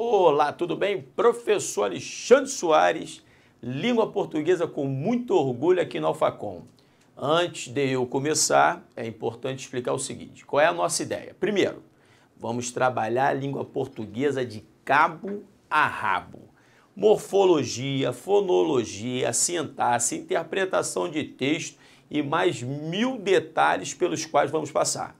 Olá, tudo bem? Professor Alexandre Soares, língua portuguesa com muito orgulho aqui no Alfacom. Antes de eu começar, é importante explicar o seguinte: qual é a nossa ideia? Primeiro, vamos trabalhar a língua portuguesa de cabo a rabo. Morfologia, fonologia, sintaxe, interpretação de texto e mais mil detalhes pelos quais vamos passar.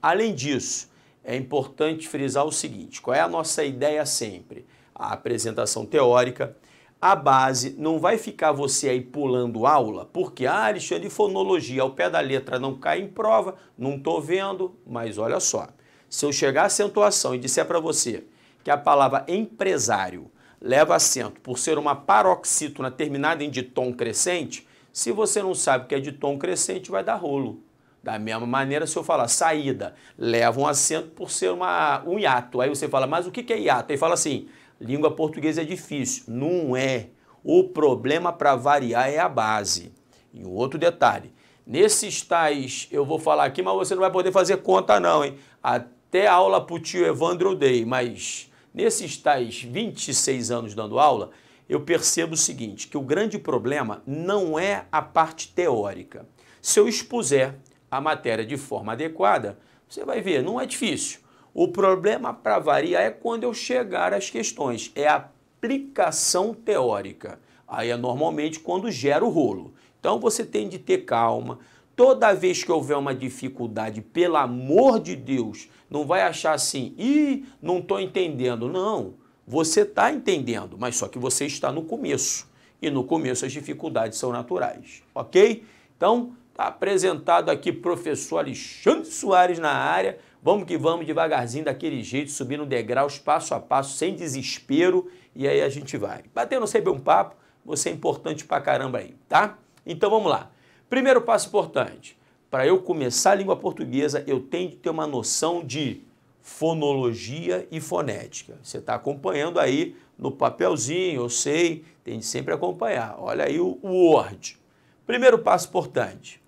Além disso, é importante frisar o seguinte: qual é a nossa ideia sempre? A apresentação teórica, a base, não vai ficar você aí pulando aula, porque, ah, Alexandre, fonologia ao pé da letra não cai em prova, não estou vendo, mas olha só. Se eu chegar à acentuação e disser para você que a palavra empresário leva acento por ser uma paroxítona terminada em ditom crescente, se você não sabe o que é ditom crescente, vai dar rolo. Da mesma maneira, se eu falar saída, leva um acento por ser uma, um hiato. Aí você fala, mas o que é hiato? Aí fala assim, língua portuguesa é difícil. Não é. O problema para variar é a base. E um outro detalhe, nesses tais, eu vou falar aqui, mas você não vai poder fazer conta não, hein? Até aula para o tio Evandro eu dei, mas nesses tais 26 anos dando aula, eu percebo o seguinte, que o grande problema não é a parte teórica. Se eu expuser a matéria de forma adequada, você vai ver, não é difícil. O problema para variar é quando eu chegar às questões, é a aplicação teórica. Aí é normalmente quando gera o rolo. Então você tem de ter calma. Toda vez que houver uma dificuldade, pelo amor de Deus, não vai achar assim, ih, não estou entendendo. Não, você está entendendo, mas só que você está no começo. E no começo as dificuldades são naturais, ok? Então, Está apresentado aqui professor Alexandre Soares na área. Vamos que vamos devagarzinho, daquele jeito, subindo degraus passo a passo, sem desespero, e aí a gente vai. Batendo sempre um papo, você é importante pra caramba aí, tá? Então vamos lá. Primeiro passo importante. Para eu começar a língua portuguesa, eu tenho que ter uma noção de fonologia e fonética. Você está acompanhando aí no papelzinho, eu sei, tem de sempre acompanhar. Olha aí o Word. Primeiro passo importante.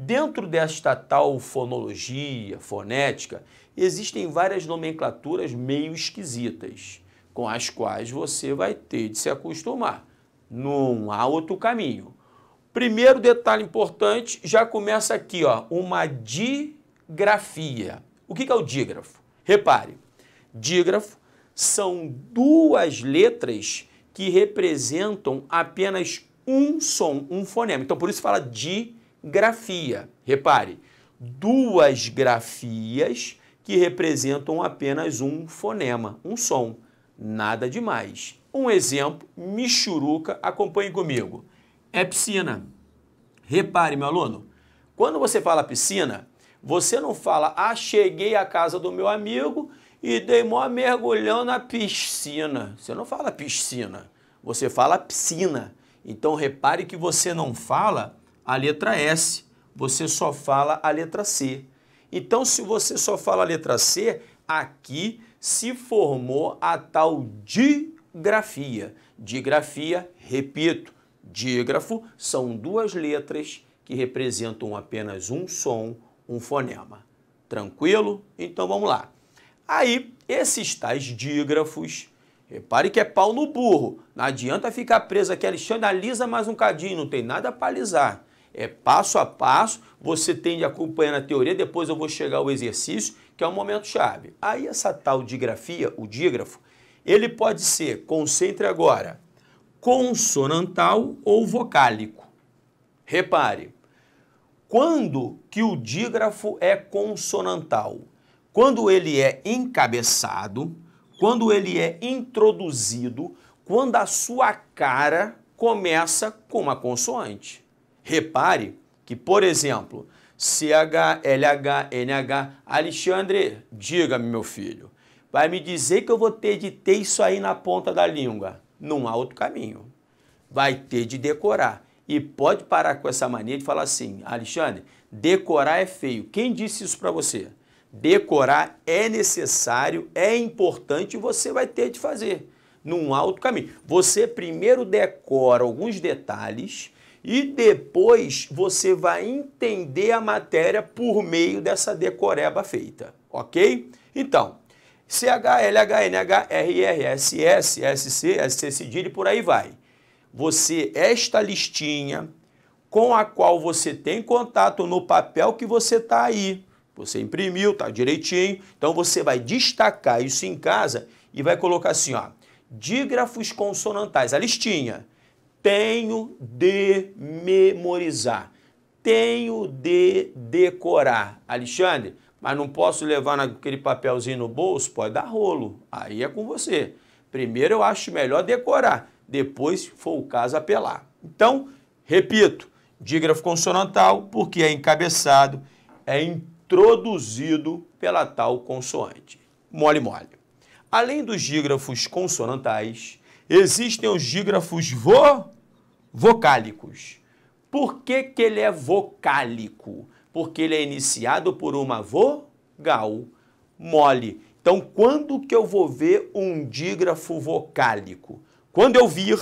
Dentro desta tal fonologia, fonética, existem várias nomenclaturas meio esquisitas, com as quais você vai ter de se acostumar. Não há outro caminho. Primeiro detalhe importante, já começa aqui, ó, uma digrafia. O que é o dígrafo? Repare, dígrafo são duas letras que representam apenas um som, um fonema. Então, por isso fala dígrafo grafia. Repare, duas grafias que representam apenas um fonema, um som. Nada demais. Um exemplo, Michuruca, acompanhe comigo. É piscina. Repare, meu aluno, quando você fala piscina, você não fala, ah, cheguei à casa do meu amigo e dei mó mergulhão na piscina. Você não fala piscina, você fala piscina. Então repare que você não fala a letra S, você só fala a letra C. Então, se você só fala a letra C, aqui se formou a tal digrafia. Digrafia, repito, dígrafo são duas letras que representam apenas um som, um fonema. Tranquilo? Então vamos lá. Aí, esses tais dígrafos, repare que é pau no burro. Não adianta ficar preso aqui, Alexandre, alisa mais um cadinho, não tem nada para alisar é passo a passo, você tem de acompanhar na teoria, depois eu vou chegar ao exercício, que é o momento chave. Aí essa tal digrafia, o dígrafo, ele pode ser, concentre agora, consonantal ou vocálico. Repare, quando que o dígrafo é consonantal? Quando ele é encabeçado, quando ele é introduzido, quando a sua cara começa com uma consoante. Repare que, por exemplo, CH, LH, NH, Alexandre, diga-me, meu filho, vai me dizer que eu vou ter de ter isso aí na ponta da língua? Não há outro caminho. Vai ter de decorar. E pode parar com essa mania de falar assim, Alexandre, decorar é feio. Quem disse isso para você? Decorar é necessário, é importante e você vai ter de fazer. Num alto caminho. Você primeiro decora alguns detalhes e depois você vai entender a matéria por meio dessa decoreba feita, ok? Então, CHLHNH, RRSS, SC, SC cedilha e por aí vai. Você, esta listinha com a qual você tem contato no papel que você está aí, você imprimiu, tá direitinho, então você vai destacar isso em casa e vai colocar assim, ó, dígrafos consonantais, a listinha tenho de memorizar, tenho de decorar. Alexandre, mas não posso levar naquele papelzinho no bolso? Pode dar rolo, aí é com você. Primeiro eu acho melhor decorar, depois, se for o caso, apelar. Então, repito, dígrafo consonantal, porque é encabeçado, é introduzido pela tal consoante. Mole, mole. Além dos dígrafos consonantais, Existem os dígrafos vo, vocálicos. Por que, que ele é vocálico? Porque ele é iniciado por uma vogal mole. Então, quando que eu vou ver um dígrafo vocálico? Quando eu vir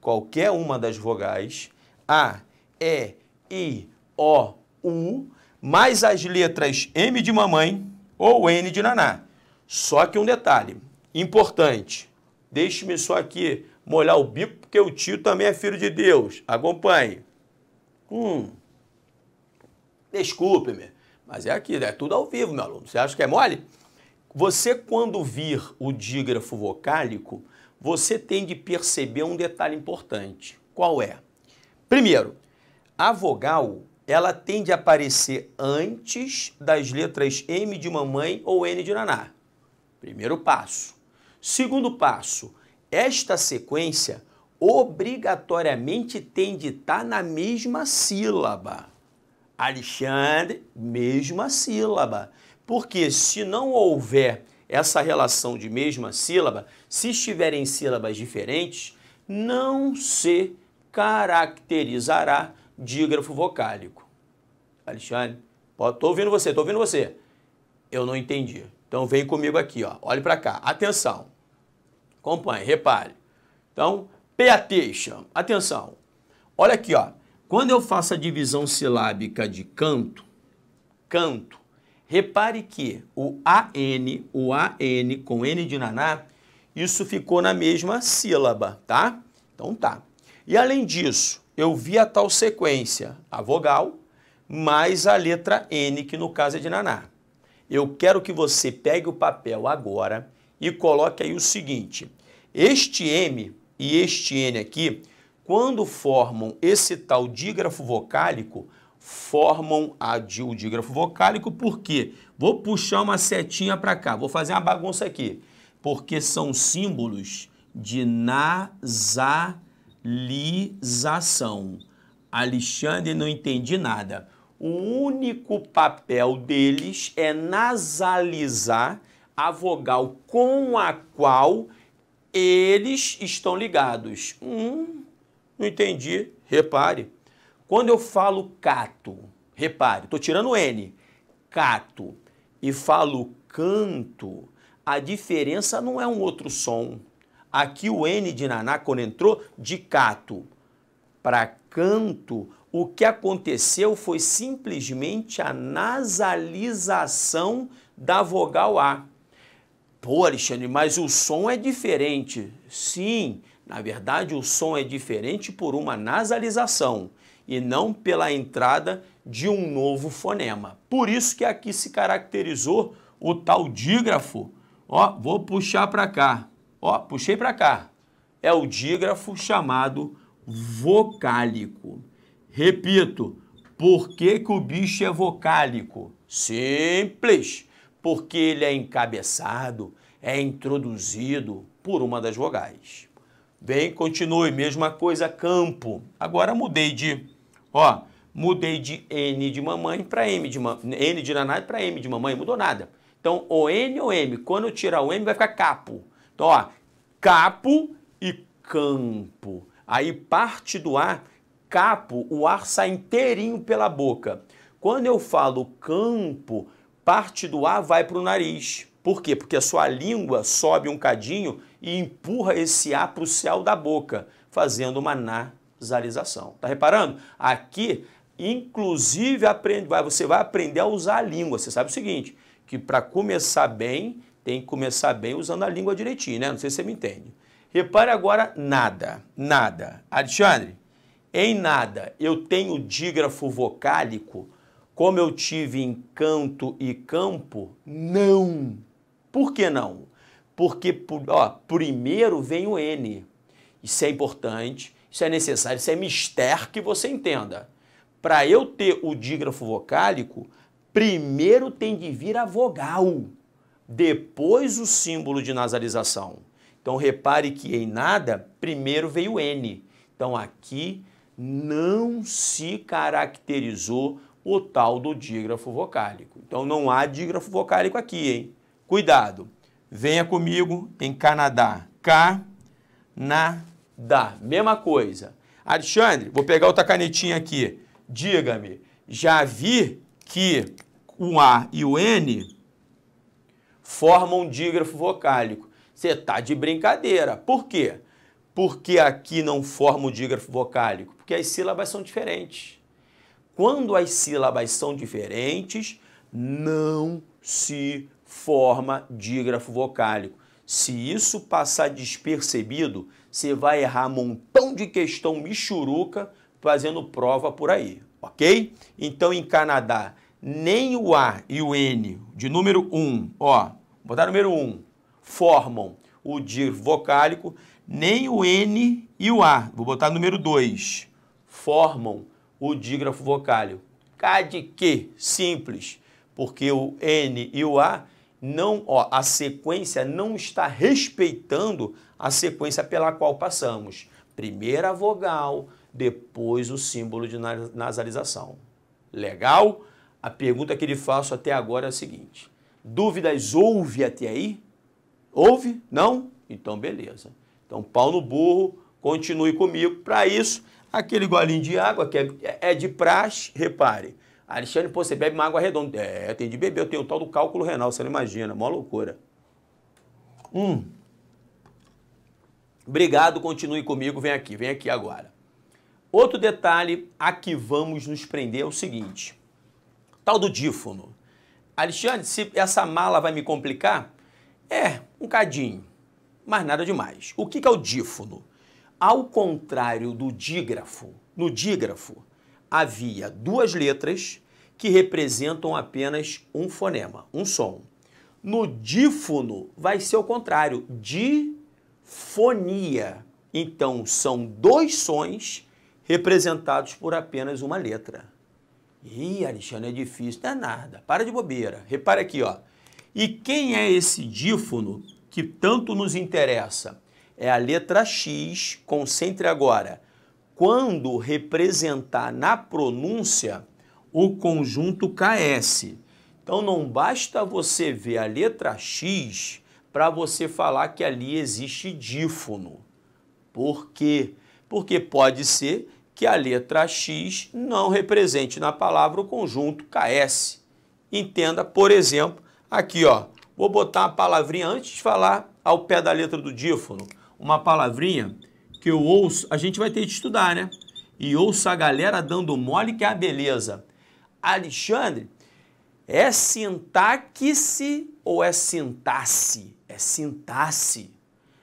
qualquer uma das vogais, A, E, I, O, U, mais as letras M de mamãe ou N de naná. Só que um detalhe importante, Deixe-me só aqui molhar o bico, porque o tio também é filho de Deus. Acompanhe. Hum. Desculpe-me, mas é aqui, é tudo ao vivo, meu aluno. Você acha que é mole? Você, quando vir o dígrafo vocálico, você tem de perceber um detalhe importante. Qual é? Primeiro, a vogal ela tende a aparecer antes das letras M de mamãe ou N de naná. Primeiro passo. Segundo passo, esta sequência obrigatoriamente tem de estar tá na mesma sílaba. Alexandre, mesma sílaba. Porque se não houver essa relação de mesma sílaba, se estiverem sílabas diferentes, não se caracterizará dígrafo vocálico. Alexandre, estou ouvindo você, estou ouvindo você. Eu não entendi. Então vem comigo aqui, ó. olhe para cá. Atenção. Acompanhe, repare. Então, PAT chama. Atenção. Olha aqui, ó. Quando eu faço a divisão silábica de canto, canto, repare que o AN, o AN com N de naná, isso ficou na mesma sílaba, tá? Então tá. E além disso, eu vi a tal sequência, a vogal, mais a letra N, que no caso é de naná. Eu quero que você pegue o papel agora e coloque aí o seguinte. Este M e este N aqui, quando formam esse tal dígrafo vocálico, formam a, o dígrafo vocálico, porque vou puxar uma setinha para cá, vou fazer uma bagunça aqui, porque são símbolos de nasalização. Alexandre, não entendi nada. O único papel deles é nasalizar a vogal com a qual eles estão ligados. Hum, não entendi. Repare. Quando eu falo cato, repare, estou tirando o N, cato, e falo canto, a diferença não é um outro som. Aqui o N de naná, quando entrou, de cato para canto, o que aconteceu foi simplesmente a nasalização da vogal A. Pô, Alexandre, mas o som é diferente. Sim, na verdade o som é diferente por uma nasalização e não pela entrada de um novo fonema. Por isso que aqui se caracterizou o tal dígrafo. Ó, vou puxar para cá. Ó, puxei para cá. É o dígrafo chamado vocálico. Repito, por que, que o bicho é vocálico? Simples, porque ele é encabeçado, é introduzido por uma das vogais. Bem, continue, mesma coisa, campo. Agora mudei de, ó, mudei de N de mamãe para M de mamãe, N de nanai para M de mamãe, mudou nada. Então, o N ou M, quando eu tirar o M vai ficar capo. Então, ó, capo e campo. Aí parte do ar, capo, o ar sai inteirinho pela boca. Quando eu falo campo, parte do ar vai para o nariz. Por quê? Porque a sua língua sobe um cadinho e empurra esse A para o céu da boca, fazendo uma nasalização. Tá reparando? Aqui, inclusive, aprende, você vai aprender a usar a língua. Você sabe o seguinte, que para começar bem, tem que começar bem usando a língua direitinho, né? Não sei se você me entende. Repare agora nada, nada. Alexandre, em nada eu tenho dígrafo vocálico como eu tive em canto e campo? Não, por que não? Porque ó, primeiro vem o N. Isso é importante, isso é necessário, isso é mistério que você entenda. Para eu ter o dígrafo vocálico, primeiro tem de vir a vogal, depois o símbolo de nasalização. Então repare que em nada, primeiro veio o N. Então aqui não se caracterizou o tal do dígrafo vocálico. Então não há dígrafo vocálico aqui, hein? Cuidado. Venha comigo em Canadá. Canadá. Mesma coisa. Alexandre, vou pegar outra canetinha aqui. Diga-me, já vi que o A e o N formam um dígrafo vocálico. Você está de brincadeira. Por quê? Porque aqui não forma o dígrafo vocálico, porque as sílabas são diferentes. Quando as sílabas são diferentes, não se forma dígrafo vocálico. Se isso passar despercebido, você vai errar um montão de questão michuruca fazendo prova por aí, ok? Então, em Canadá, nem o A e o N de número 1, ó, vou botar número 1, formam o dígrafo vocálico, nem o N e o A, vou botar número 2, formam o dígrafo vocálico. K de que? Simples, porque o N e o A não, ó, a sequência não está respeitando a sequência pela qual passamos. Primeira vogal, depois o símbolo de nasalização. Legal? A pergunta que lhe faço até agora é a seguinte: dúvidas houve até aí? Houve? Não? Então beleza. Então pau no burro, continue comigo. Para isso, aquele golinho de água que é, é de praxe, repare Alexandre, pô, você bebe uma água redonda. É, tem de beber, eu tenho o tal do cálculo renal, você não imagina, mó loucura. Hum. Obrigado, continue comigo, vem aqui, vem aqui agora. Outro detalhe a que vamos nos prender é o seguinte: tal do dífono. Alexandre, se essa mala vai me complicar? É, um cadinho, mas nada demais. O que é o dífono? Ao contrário do dígrafo, no dígrafo, havia duas letras que representam apenas um fonema, um som. No dífono vai ser o contrário, difonia. Então são dois sons representados por apenas uma letra. Ih, Alexandre, é difícil, não é nada. Para de bobeira. Repara aqui, ó. E quem é esse dífono que tanto nos interessa? É a letra X, concentre agora quando representar na pronúncia o conjunto KS. Então não basta você ver a letra X para você falar que ali existe dífono. Por quê? Porque pode ser que a letra X não represente na palavra o conjunto KS. Entenda, por exemplo, aqui ó, vou botar uma palavrinha antes de falar ao pé da letra do dífono, uma palavrinha que eu ouço, a gente vai ter que estudar, né? E ouço a galera dando mole que é a beleza. Alexandre, é sintaxe ou é sintaxe? É sintaxe.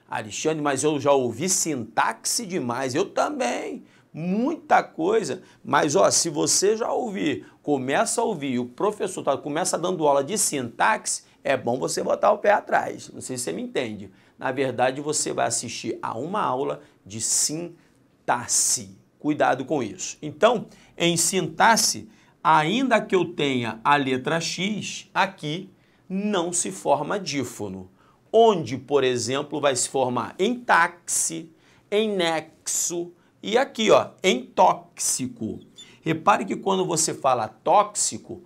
Alexandre, mas eu já ouvi sintaxe demais. Eu também. Muita coisa. Mas ó, se você já ouvir, começa a ouvir, o professor tá, começa dando aula de sintaxe, é bom você botar o pé atrás. Não sei se você me entende na verdade você vai assistir a uma aula de sintaxe. Cuidado com isso. Então, em sintaxe, ainda que eu tenha a letra X aqui, não se forma dífono. Onde, por exemplo, vai se formar em táxi, em nexo e aqui, ó, em tóxico. Repare que quando você fala tóxico,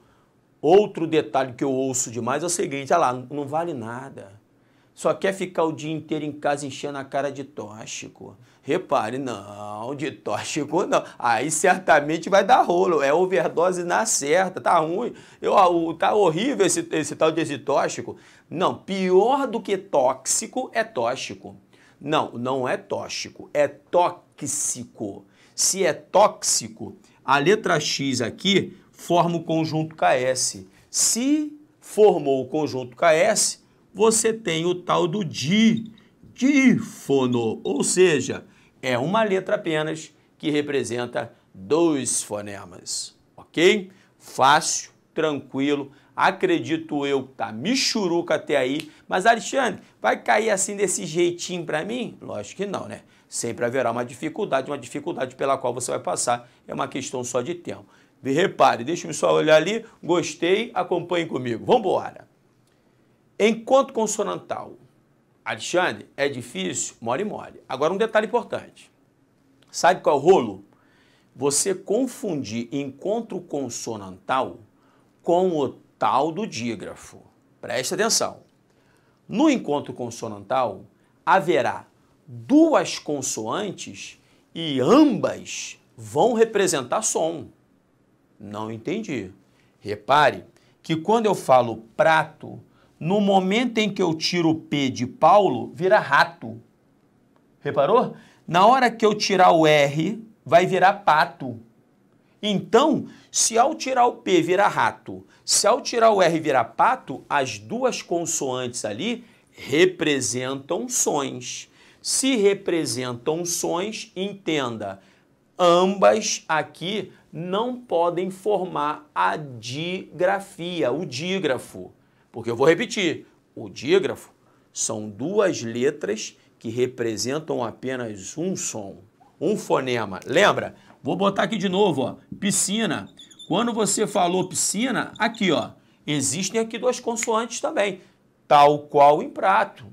outro detalhe que eu ouço demais é o seguinte, olha ah lá, não vale nada só quer ficar o dia inteiro em casa enchendo a cara de tóxico. Repare, não, de tóxico não. Aí certamente vai dar rolo, é overdose na certa, tá ruim, eu, ah, tá horrível esse, esse tal de tóxico. Não, pior do que tóxico é tóxico. Não, não é tóxico, é tóxico. Se é tóxico, a letra X aqui forma o conjunto KS. Se formou o conjunto KS, você tem o tal do di, difono, ou seja, é uma letra apenas que representa dois fonemas, ok? Fácil, tranquilo, acredito eu, tá michuruca até aí, mas Alexandre, vai cair assim desse jeitinho para mim? Lógico que não, né? Sempre haverá uma dificuldade, uma dificuldade pela qual você vai passar, é uma questão só de tempo. Repare, deixa eu só olhar ali, gostei, acompanhe comigo, vamos embora! Encontro consonantal. Alexandre, é difícil? Mole, mole. Agora, um detalhe importante. Sabe qual é o rolo? Você confundir encontro consonantal com o tal do dígrafo. Preste atenção. No encontro consonantal, haverá duas consoantes e ambas vão representar som. Não entendi. Repare que quando eu falo prato, no momento em que eu tiro o P de Paulo, vira rato. Reparou? Na hora que eu tirar o R, vai virar pato. Então, se ao tirar o P virar rato, se ao tirar o R virar pato, as duas consoantes ali representam sons. Se representam sons, entenda, ambas aqui não podem formar a digrafia, o dígrafo. Porque eu vou repetir: o dígrafo são duas letras que representam apenas um som, um fonema. Lembra? Vou botar aqui de novo, ó, piscina. Quando você falou piscina, aqui, ó, existem aqui duas consoantes também, tal qual em prato.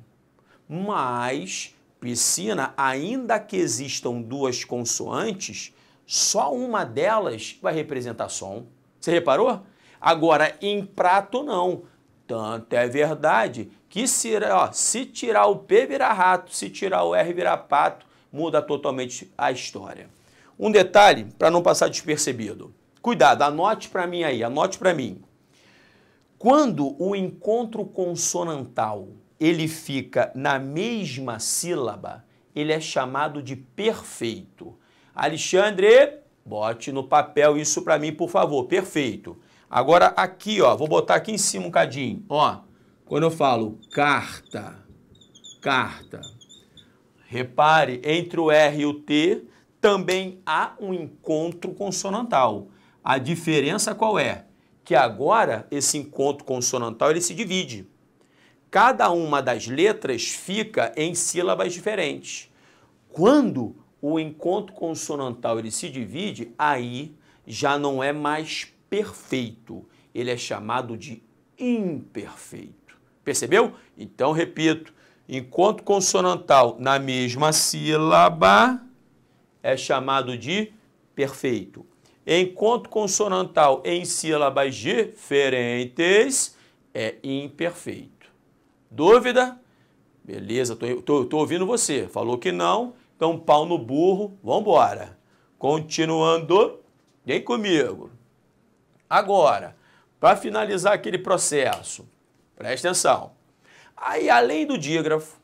Mas piscina, ainda que existam duas consoantes, só uma delas vai representar som. Você reparou? Agora, em prato, não. Tanto é verdade que se, ó, se tirar o P virar rato, se tirar o R virar pato, muda totalmente a história. Um detalhe para não passar despercebido. Cuidado, anote para mim aí, anote para mim. Quando o encontro consonantal ele fica na mesma sílaba, ele é chamado de perfeito. Alexandre, bote no papel isso para mim, por favor. Perfeito. Agora aqui, ó, vou botar aqui em cima um cadinho, ó. Quando eu falo carta, carta, repare, entre o R e o T também há um encontro consonantal. A diferença qual é? Que agora esse encontro consonantal ele se divide. Cada uma das letras fica em sílabas diferentes. Quando o encontro consonantal ele se divide, aí já não é mais perfeito, ele é chamado de imperfeito. Percebeu? Então, repito, enquanto consonantal na mesma sílaba é chamado de perfeito. enquanto consonantal em sílabas diferentes é imperfeito. Dúvida? Beleza, tô, tô, tô ouvindo você. Falou que não, então pau no burro, vambora. Continuando, vem comigo. Agora, para finalizar aquele processo, presta atenção. Aí, além do dígrafo,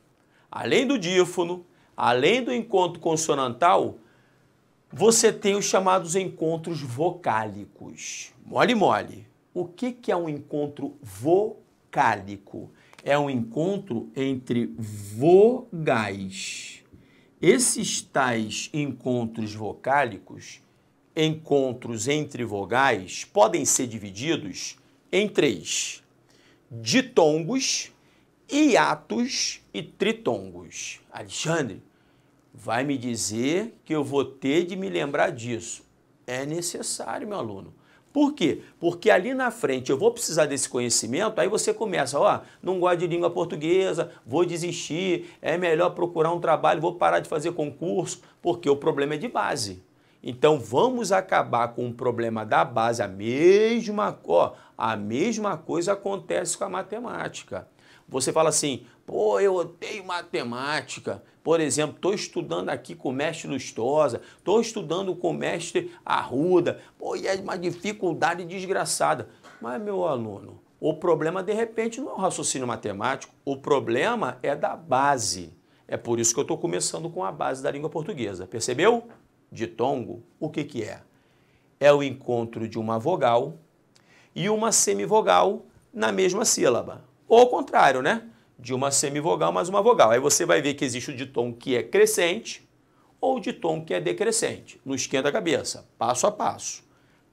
além do dífono, além do encontro consonantal, você tem os chamados encontros vocálicos. Mole, mole. O que, que é um encontro vocálico? É um encontro entre vogais. Esses tais encontros vocálicos, encontros entre vogais podem ser divididos em três: ditongos, hiatos e tritongos. Alexandre, vai me dizer que eu vou ter de me lembrar disso. É necessário, meu aluno. Por quê? Porque ali na frente eu vou precisar desse conhecimento, aí você começa, ó, não gosto de língua portuguesa, vou desistir, é melhor procurar um trabalho, vou parar de fazer concurso, porque o problema é de base. Então vamos acabar com o problema da base. A mesma, ó, a mesma coisa acontece com a matemática. Você fala assim, pô, eu odeio matemática. Por exemplo, estou estudando aqui com o mestre Lustosa, estou estudando com o mestre Arruda. Pô, e é uma dificuldade desgraçada. Mas, meu aluno, o problema, de repente, não é o raciocínio matemático, o problema é da base. É por isso que eu estou começando com a base da língua portuguesa. Percebeu? ditongo, o que, que é? É o encontro de uma vogal e uma semivogal na mesma sílaba. Ou ao contrário, né? De uma semivogal mais uma vogal. Aí você vai ver que existe o ditongo que é crescente ou o ditongo que é decrescente. Não esquenta a cabeça, passo a passo.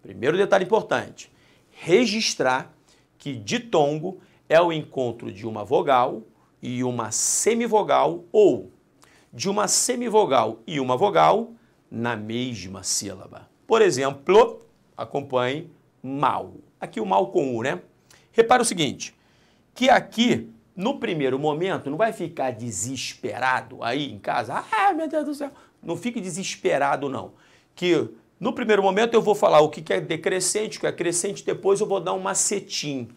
Primeiro detalhe importante, registrar que ditongo é o encontro de uma vogal e uma semivogal ou de uma semivogal e uma vogal na mesma sílaba. Por exemplo, acompanhe mal. Aqui o mal com U, né? Repara o seguinte, que aqui, no primeiro momento, não vai ficar desesperado aí em casa. Ah, meu Deus do céu. Não fique desesperado, não. Que no primeiro momento eu vou falar o que é decrescente, o que é crescente, depois eu vou dar um macetim.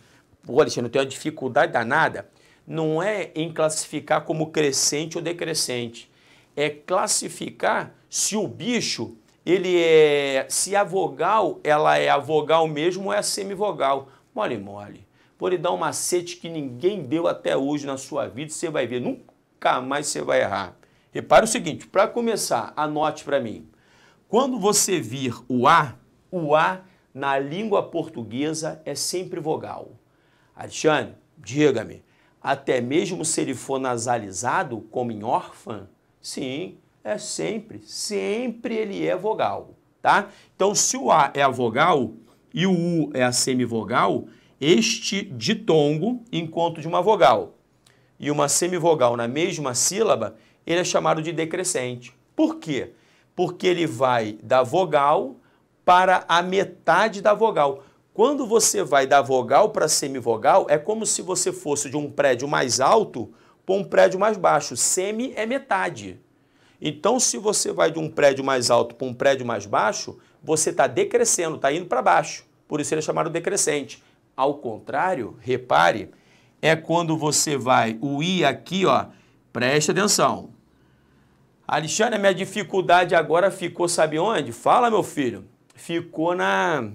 Pô, Alexandre, eu tenho uma dificuldade danada. Não é em classificar como crescente ou decrescente. É classificar se o bicho ele é se a vogal ela é a vogal mesmo ou é a semivogal. Mole mole. Vou lhe dar um macete que ninguém deu até hoje na sua vida, você vai ver, nunca mais você vai errar. Repare o seguinte, para começar, anote para mim. Quando você vir o A, o A na língua portuguesa é sempre vogal. Alexandre, diga-me, até mesmo se ele for nasalizado, como em órfã? Sim, é sempre, sempre ele é vogal, tá? Então, se o A é a vogal e o U é a semivogal, este ditongo encontro de uma vogal e uma semivogal na mesma sílaba, ele é chamado de decrescente. Por quê? Porque ele vai da vogal para a metade da vogal. Quando você vai da vogal para a semivogal, é como se você fosse de um prédio mais alto para um prédio mais baixo. Semi é metade. Então, se você vai de um prédio mais alto para um prédio mais baixo, você está decrescendo, está indo para baixo. Por isso ele é chamado decrescente. Ao contrário, repare, é quando você vai, o I aqui, ó, preste atenção. Alexandre, minha dificuldade agora ficou, sabe onde? Fala, meu filho. Ficou na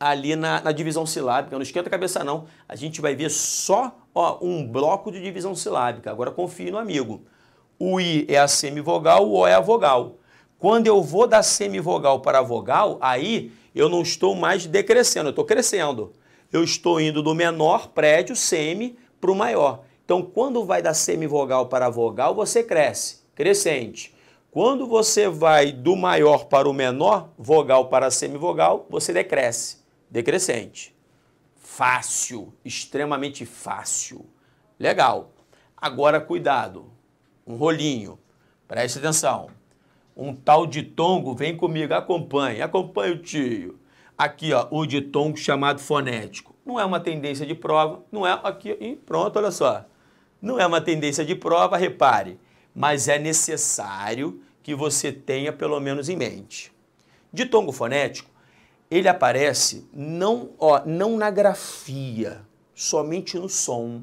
ali na, na divisão silábica. Não esquenta a cabeça, não. A gente vai ver só ó, um bloco de divisão silábica. Agora confie no amigo. O I é a semivogal, o O é a vogal. Quando eu vou da semivogal para a vogal, aí eu não estou mais decrescendo, eu estou crescendo. Eu estou indo do menor prédio, semi, para o maior. Então, quando vai da semivogal para a vogal, você cresce, crescente. Quando você vai do maior para o menor, vogal para semivogal, você decresce, decrescente. Fácil, extremamente fácil. Legal. Agora, cuidado um rolinho. Preste atenção. Um tal de tongo vem comigo, acompanhe, acompanhe o tio. Aqui, ó, o tongo chamado fonético. Não é uma tendência de prova, não é aqui, e pronto, olha só. Não é uma tendência de prova, repare, mas é necessário que você tenha pelo menos em mente. de tongo fonético, ele aparece não, ó, não na grafia, somente no som.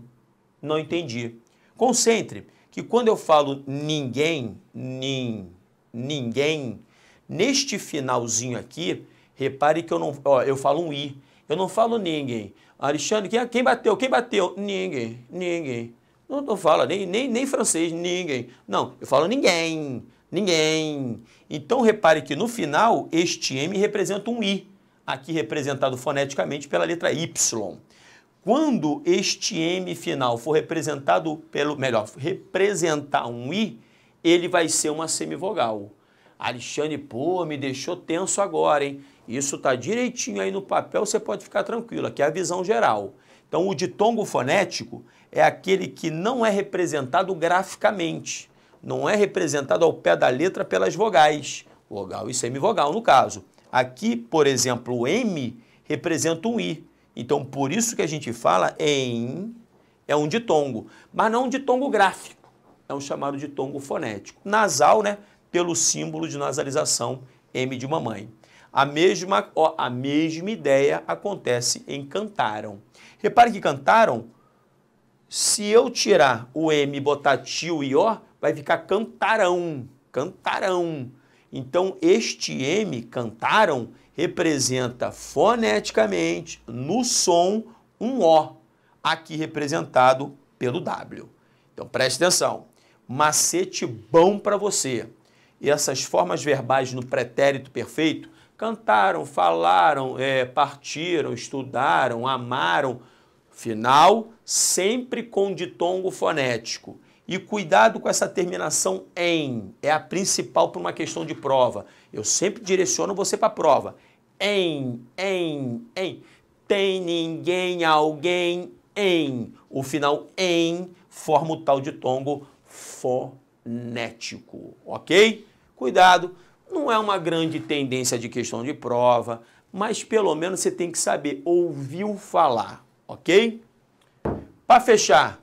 Não entendi. Concentre que quando eu falo ninguém, nin, ninguém, neste finalzinho aqui, repare que eu não, ó, eu falo um i, eu não falo ninguém. Alexandre, quem, quem bateu? Quem bateu? Ninguém, ninguém. Não, não fala nem, nem, nem francês, ninguém. Não, eu falo ninguém, ninguém. Então repare que no final este M representa um i, aqui representado foneticamente pela letra Y. Quando este M final for representado pelo, melhor, representar um I, ele vai ser uma semivogal. Alexandre, pô, me deixou tenso agora, hein? Isso está direitinho aí no papel, você pode ficar tranquilo, aqui é a visão geral. Então, o ditongo fonético é aquele que não é representado graficamente, não é representado ao pé da letra pelas vogais, vogal e semivogal, no caso. Aqui, por exemplo, o M representa um I. Então, por isso que a gente fala em. É um ditongo, mas não um ditongo gráfico, é um chamado ditongo fonético. Nasal, né? Pelo símbolo de nasalização M de mamãe. A mesma, ó, a mesma ideia acontece em cantaram. Repare que cantaram, se eu tirar o M, botar tio e O, vai ficar cantarão, cantarão. Então, este M, cantaram, representa foneticamente no som um O, aqui representado pelo W. Então preste atenção. Macete bom para você. E essas formas verbais no pretérito perfeito cantaram, falaram, é, partiram, estudaram, amaram. Final sempre com ditongo fonético. E cuidado com essa terminação em, é a principal para uma questão de prova. Eu sempre direciono você para a prova em, em, em. Tem ninguém, alguém, em. O final em forma o tal de tongo fonético, ok? Cuidado, não é uma grande tendência de questão de prova, mas pelo menos você tem que saber, ouviu falar, ok? Para fechar,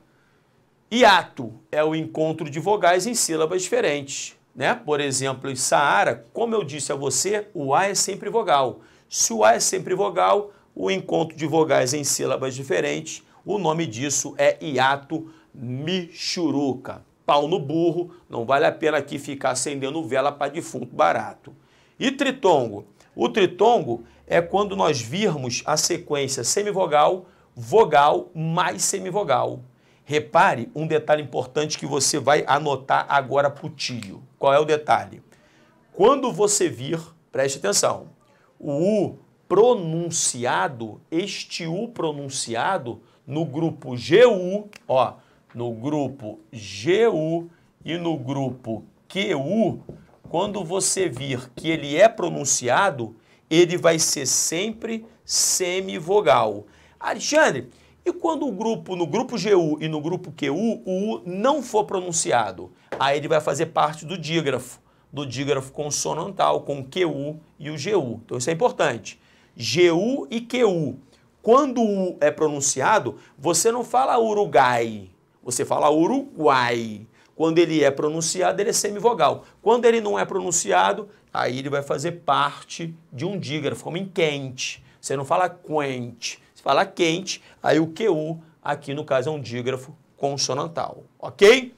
hiato é o encontro de vogais em sílabas diferentes né? Por exemplo, em Saara, como eu disse a você, o A é sempre vogal. Se o A é sempre vogal, o encontro de vogais em sílabas diferentes, o nome disso é hiato michuruca. Pau no burro, não vale a pena aqui ficar acendendo vela para defunto barato. E tritongo? O tritongo é quando nós virmos a sequência semivogal, vogal mais semivogal. Repare um detalhe importante que você vai anotar agora para o tio. Qual é o detalhe? Quando você vir, preste atenção, o U pronunciado, este U pronunciado, no grupo GU, ó, no grupo GU e no grupo QU, quando você vir que ele é pronunciado, ele vai ser sempre semivogal. Alexandre, e quando o grupo, no grupo GU e no grupo QU, o U não for pronunciado, aí ele vai fazer parte do dígrafo, do dígrafo consonantal com o QU e o GU. Então isso é importante. GU e QU. Quando o U é pronunciado, você não fala Uruguai, você fala Uruguai. Quando ele é pronunciado, ele é semivogal. Quando ele não é pronunciado, aí ele vai fazer parte de um dígrafo, como em quente. Você não fala quente fala quente, aí o QU aqui no caso é um dígrafo consonantal, ok?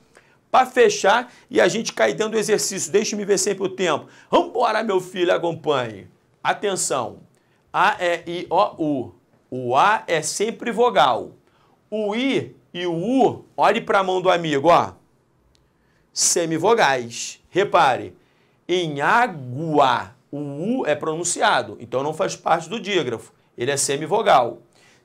Para fechar, e a gente cai dando exercício, deixe-me ver sempre o tempo. Vambora, meu filho, acompanhe. Atenção, A, E, I, O, U. O A é sempre vogal. O I e o U, olhe para a mão do amigo, ó. Semivogais. Repare, em água, o U é pronunciado, então não faz parte do dígrafo. Ele é semivogal.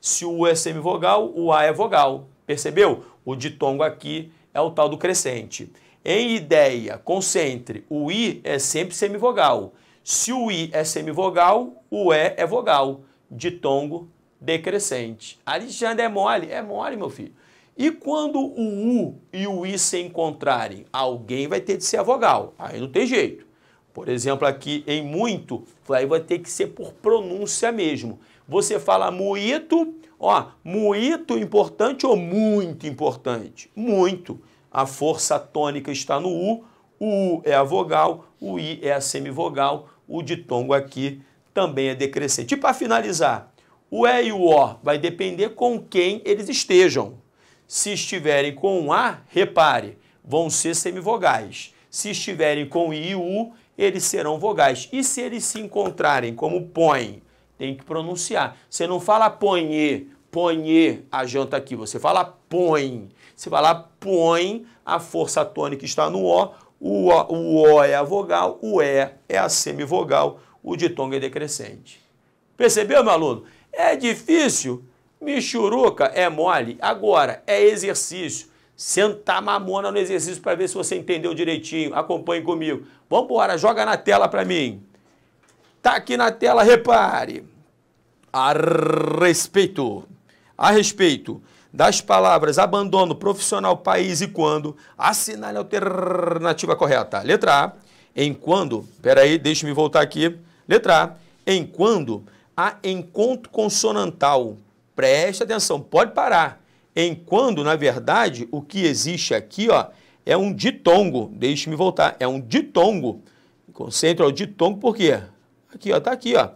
Se o U é semivogal, o A é vogal. Percebeu? O ditongo aqui é o tal do crescente. Em ideia, concentre, o I é sempre semivogal. Se o I é semivogal, o E é vogal. Ditongo decrescente. Alexandre é mole? É mole, meu filho. E quando o U e o I se encontrarem, alguém vai ter de ser a vogal. Aí não tem jeito. Por exemplo, aqui em muito, aí vai ter que ser por pronúncia mesmo. Você fala muito, ó, muito importante ou muito importante? Muito. A força tônica está no U, o U é a vogal, o I é a semivogal, o ditongo aqui também é decrescente. E para finalizar, o E e o O vai depender com quem eles estejam. Se estiverem com A, repare, vão ser semivogais. Se estiverem com I e U, eles serão vogais. E se eles se encontrarem como põe, tem que pronunciar. Você não fala ponhe, ponhe a janta aqui, você fala põe. Você fala põe, a força tônica está no O, o O, o o é a vogal, o E é, é a semivogal, o ditongo é decrescente. Percebeu, meu aluno? É difícil? Michuruca é mole. Agora, é exercício sentar mamona no exercício para ver se você entendeu direitinho. Acompanhe comigo. Vamos embora, joga na tela para mim. Tá aqui na tela, repare. A respeito. A respeito das palavras abandono, profissional, país e quando, assinale a alternativa correta. Letra A, em quando, peraí, deixa-me voltar aqui. Letra A, em quando há encontro consonantal. Preste atenção, pode parar. Enquanto, na verdade, o que existe aqui ó, é um ditongo. Deixe-me voltar. É um ditongo. Concentro o ditongo por quê? Aqui, ó, tá aqui, ó.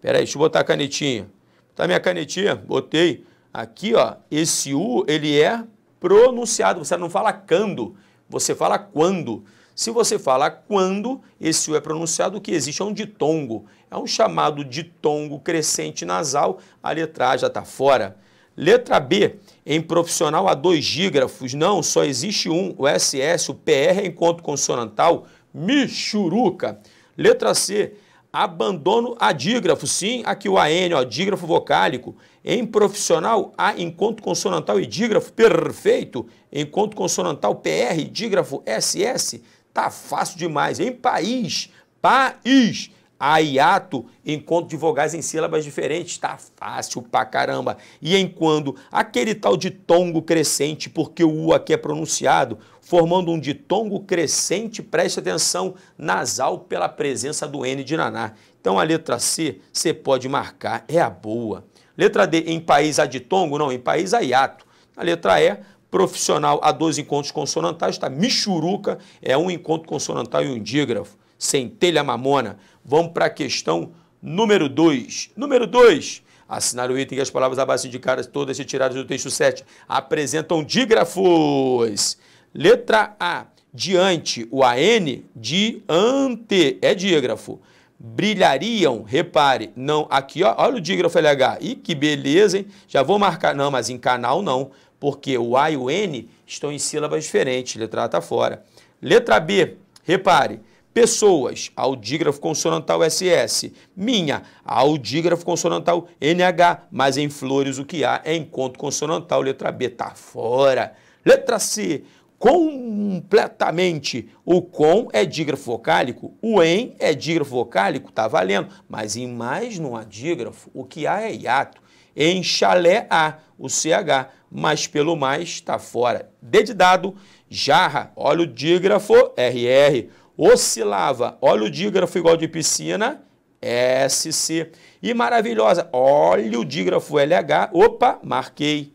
Pera aí, deixa eu botar a canetinha. Tá minha canetinha, botei. Aqui, ó, esse U, ele é pronunciado. Você não fala quando? você fala quando. Se você fala quando, esse U é pronunciado, o que existe é um ditongo. É um chamado ditongo crescente nasal, a letra A já está fora. Letra B, em profissional há dois dígrafos. Não, só existe um, o SS, o PR é encontro consonantal, michuruca. Letra C, abandono dígrafo. Sim, aqui o AN, ó, dígrafo vocálico. Em profissional há encontro consonantal e dígrafo, perfeito. Encontro consonantal PR, dígrafo SS, tá fácil demais. Em país, país a hiato em de vogais em sílabas diferentes. está fácil pra caramba. E em quando aquele tal ditongo crescente, porque o U aqui é pronunciado, formando um ditongo crescente, preste atenção, nasal pela presença do N de naná. Então a letra C, você pode marcar, é a boa. Letra D, em país a ditongo? Não, em país a hiato. A letra E, profissional a dois encontros consonantais, está Michuruca é um encontro consonantal e um dígrafo. Centelha mamona. Vamos para a questão número 2. Número 2. Assinar o item que as palavras abaixo indicadas, todas retiradas do texto 7, apresentam dígrafos. Letra A. Diante. O AN, diante. É dígrafo. Brilhariam, repare, não, aqui, ó, olha o dígrafo LH. Ih, que beleza, hein? Já vou marcar, não, mas em canal não, porque o A e o N estão em sílabas diferentes, letra A está fora. Letra B, repare, Pessoas, audígrafo consonantal SS. Minha, audígrafo consonantal NH. Mas em flores o que há é encontro consonantal, letra B, tá fora. Letra C, completamente. O com é dígrafo vocálico, o em é dígrafo vocálico, tá valendo. Mas em mais não há dígrafo, o que há é hiato. Em chalé a o CH, mas pelo mais tá fora. D de dado, jarra, olha o dígrafo, RR. Oscilava, o dígrafo igual de piscina, SC. E maravilhosa, o dígrafo LH, opa, marquei.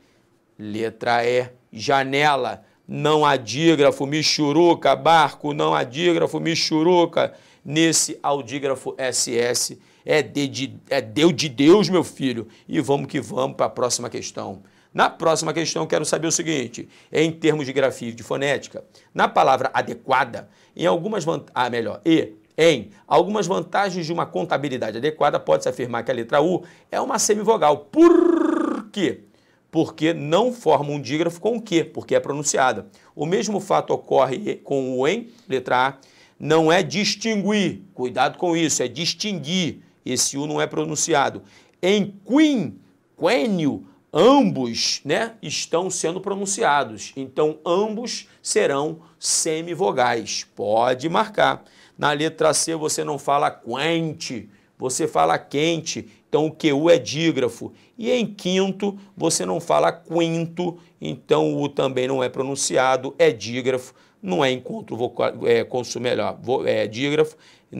Letra E, janela, não há dígrafo, michuruca, barco, não há dígrafo, michuruca. Nesse audígrafo SS, é, de, é de, é deu de Deus, meu filho. E vamos que vamos para a próxima questão. Na próxima questão, quero saber o seguinte: em termos de grafia e de fonética, na palavra adequada, em algumas ah, melhor, e em algumas vantagens de uma contabilidade adequada, pode-se afirmar que a letra U é uma semivogal. Por quê? Porque não forma um dígrafo com o que, porque é pronunciada. O mesmo fato ocorre com o em, letra A, não é distinguir, cuidado com isso, é distinguir. Esse U não é pronunciado. Em quin, quênio, ambos né, estão sendo pronunciados. Então, ambos serão semivogais. Pode marcar. Na letra C você não fala quente, você fala quente. Então, o QU é dígrafo. E em quinto, você não fala quinto, então o U também não é pronunciado, é dígrafo, não é encontro vocal, é, consumo, melhor, é dígrafo,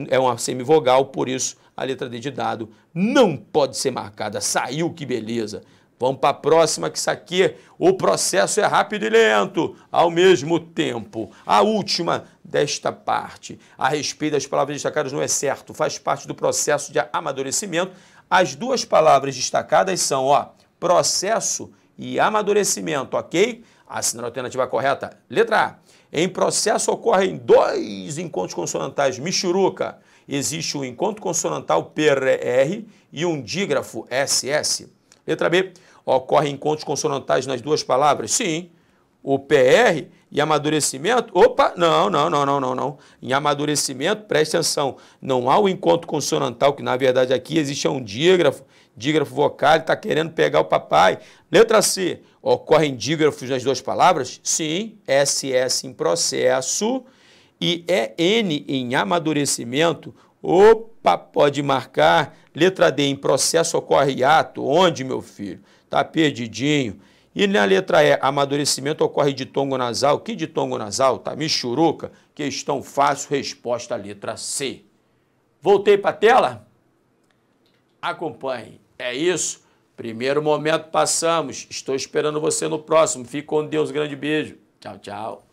é uma semivogal, por isso a letra D de dado não pode ser marcada. Saiu, que beleza! Vamos para a próxima, que isso aqui, o processo é rápido e lento, ao mesmo tempo. A última desta parte, a respeito das palavras destacadas não é certo. faz parte do processo de amadurecimento. As duas palavras destacadas são, ó, processo e amadurecimento, ok? Assinando a alternativa correta, letra A. Em processo ocorrem dois encontros consonantais, michuruca. Existe um encontro consonantal PRR e um dígrafo SS. Letra B ocorrem encontros consonantais nas duas palavras? Sim. O PR e amadurecimento, opa, não, não, não, não, não, não. Em amadurecimento, preste atenção, não há o encontro consonantal, que na verdade aqui existe um dígrafo, dígrafo vocal, está querendo pegar o papai. Letra C, ocorrem dígrafos nas duas palavras? Sim, SS em processo e EN em amadurecimento. Opa, pode marcar. Letra D, em processo ocorre ato. Onde, meu filho? está perdidinho. E na letra E, amadurecimento ocorre de tongo nasal. Que de tongo nasal? Tá michuruca. Questão fácil, resposta letra C. Voltei para a tela? Acompanhe. É isso. Primeiro momento passamos. Estou esperando você no próximo. Fique com Deus. Grande beijo. Tchau, tchau.